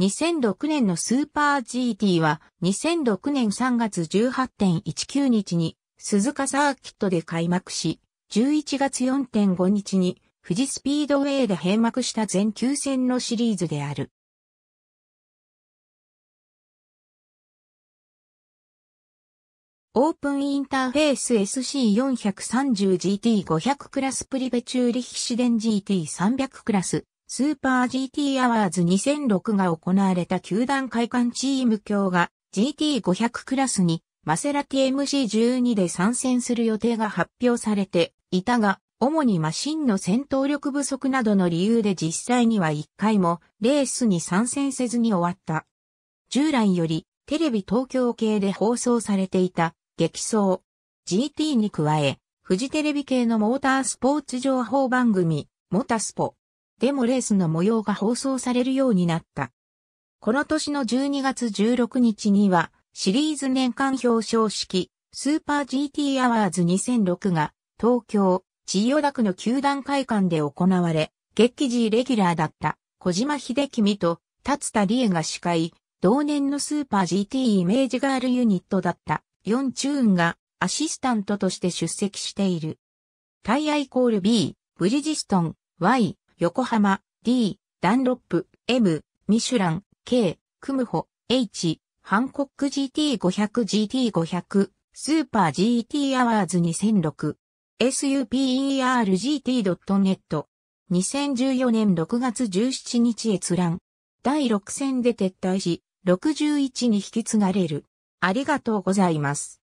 2006年のスーパー GT は2006年3月18.19日に鈴鹿サーキットで開幕し、11月4.5日に富士スピードウェイで閉幕した全球戦のシリーズである。オープンインターフェース SC430GT500 クラスプリベチューリヒシデン GT300 クラススーパー GT アワーズ2006が行われた球団会館チーム強が GT500 クラスにマセラティ MC12 で参戦する予定が発表されていたが、主にマシンの戦闘力不足などの理由で実際には1回もレースに参戦せずに終わった。従来よりテレビ東京系で放送されていた激走 GT に加え、フジテレビ系のモータースポーツ情報番組モタスポでもレースの模様が放送されるようになった。この年の12月16日には、シリーズ年間表彰式、スーパー GT アワーズ2006が、東京、千代田区の球団会館で行われ、記時レギュラーだった小島秀樹美と達田理恵が司会、同年のスーパー GT イメージガールユニットだったヨンチューンがアシスタントとして出席している。タイヤイコール B、ブリジストン、Y、横浜、D、ダンロップ、M、ミシュラン、K、クムホ、H、ハンコック GT500、GT500、スーパー GT アワーズ2006、supergt.net。2014年6月17日閲覧。第6戦で撤退し、61に引き継がれる。ありがとうございます。